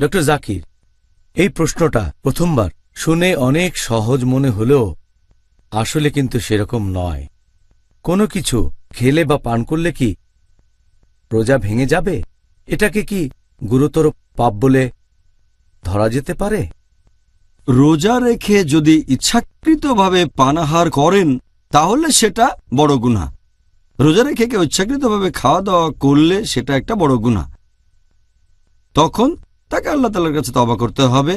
doctor Zakir এই প্রশ্নটা প্রথমবার শুনে অনেক সহজ মনে হলেও আসলে কিন্তু সেরকম নয় কোনো কিছু খেলে বা পান করলে কি রোজা ভেঙে যাবে এটাকে কি গুরুতর পাপ বলে ধরা যেতে পারে রোজা রেখে যদি ইচ্ছাকৃতভাবে পানাহার করেন তাহলে সেটা বড় গুণা রোজা রেখে কেউ ইচ্ছাকৃতভাবে খাওয়া দাওয়া করলে সেটা একটা বড় গুণা তখন তাকে আল্লাহ তালার কাছে তবা করতে হবে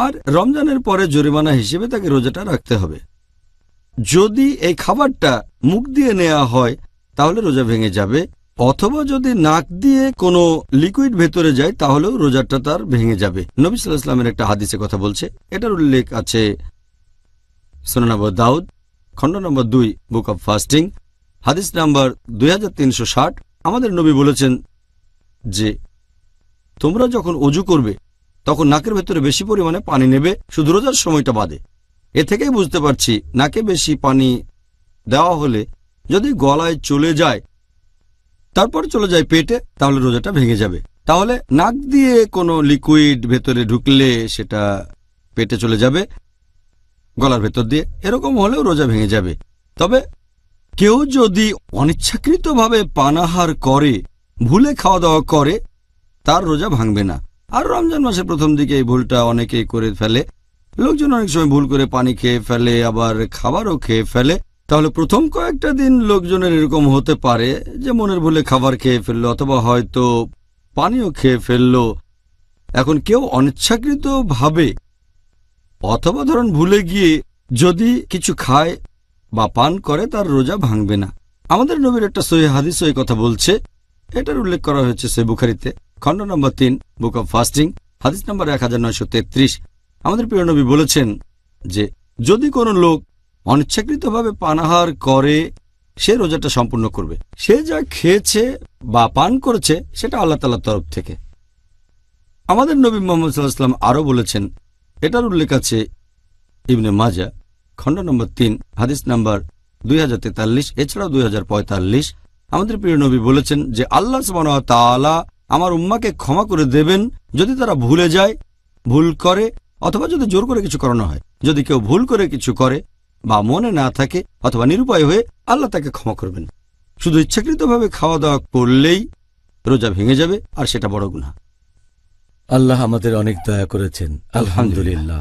আর রমজানের পরে জরিমানা হিসেবে তাকে রোজাটা রাখতে হবে যদি এই খাবারটা মুখ দিয়ে নেওয়া হয় তাহলে রোজা ভেঙে যাবে অথবা যদি নাক দিয়ে কোনো লিকুইড ভেতরে যায় তাহলেও রোজাটা তার ভেঙে যাবে নবী ইসলামের একটা হাদিসে কথা বলছে এটার উল্লেখ আছে সোনা দাউদ খণ্ড নম্বর দুই বুক অব ফাস্টিং হাদিস নাম্বার দুই আমাদের নবী বলেছেন যে তোমরা যখন অজু করবে তখন নাকের ভেতরে বেশি পরিমাণে পানি নেবে শুধু রোজার সময়টা বাদে এ থেকেই বুঝতে পারছি নাকে বেশি পানি দেওয়া হলে যদি গলায় চলে যায় তারপর চলে যায় পেটে তাহলে রোজাটা ভেঙে যাবে তাহলে নাক দিয়ে কোনো লিকুইড ভেতরে ঢুকলে সেটা পেটে চলে যাবে গলার ভেতর দিয়ে এরকম হলেও রোজা ভেঙে যাবে তবে কেউ যদি অনিচ্ছাকৃতভাবে পানাহার করে ভুলে খাওয়া দাওয়া করে তার রোজা ভাঙবে না আর রমজান মাসে প্রথম দিকে এই ভুলটা অনেকেই করে ফেলে লোকজন অনেক সময় ভুল করে পানি খেয়ে ফেলে আবার খাবারও খেয়ে ফেলে তাহলে প্রথম কয়েকটা দিন লোকজনের এরকম হতে পারে যে মনের ভুলে খাবার খেয়ে ফেললো অথবা হয়তো পানিও খেয়ে ফেললো এখন কেউ অনিচ্ছাকৃতভাবে অথবা ধরুন ভুলে গিয়ে যদি কিছু খায় বা পান করে তার রোজা ভাঙবে না আমাদের নবীর একটা সহি হাদিস কথা বলছে এটার উল্লেখ করা হয়েছে সে বুখারিতে খণ্ড নম্বর তিন বুক অব ফাস্টিং হাদিস নম্বর এক হাজার নয়শো তেত্রিশ আমাদের প্রিয়নবী বলেছেন যে যদি কোনো লোক অনিচ্ছাকৃতভাবে পানাহার করে সে রোজাটা সম্পূর্ণ করবে সে যা খেয়েছে বা পান করেছে সেটা আল্লাহ তালার তরফ থেকে আমাদের নবী মোহাম্মদ সাল্লাহাম আরও বলেছেন এটার উল্লেখ আছে ইবনে মাজা খণ্ড নম্বর তিন হাদিস নম্বর দুই হাজার তেতাল্লিশ এছাড়াও দুই হাজার পঁয়তাল্লিশ আমাদের প্রিয় নবী বলেছেন যে আল্লাহ সুবাহ তালা আমার উম্মাকে ক্ষমা করে দেবেন যদি তারা ভুলে যায় ভুল করে অথবা যদি জোর করে কিছু করানো হয় যদি কেউ ভুল করে কিছু করে বা মনে না থাকে অথবা নিরুপায় হয়ে আল্লাহ তাকে ক্ষমা করবেন শুধু ইচ্ছাকৃতভাবে খাওয়া দাওয়া করলেই রোজা ভেঙে যাবে আর সেটা বড় গুণা আল্লাহ আমাদের অনেক দয়া করেছেন আলহামদুলিল্লাহ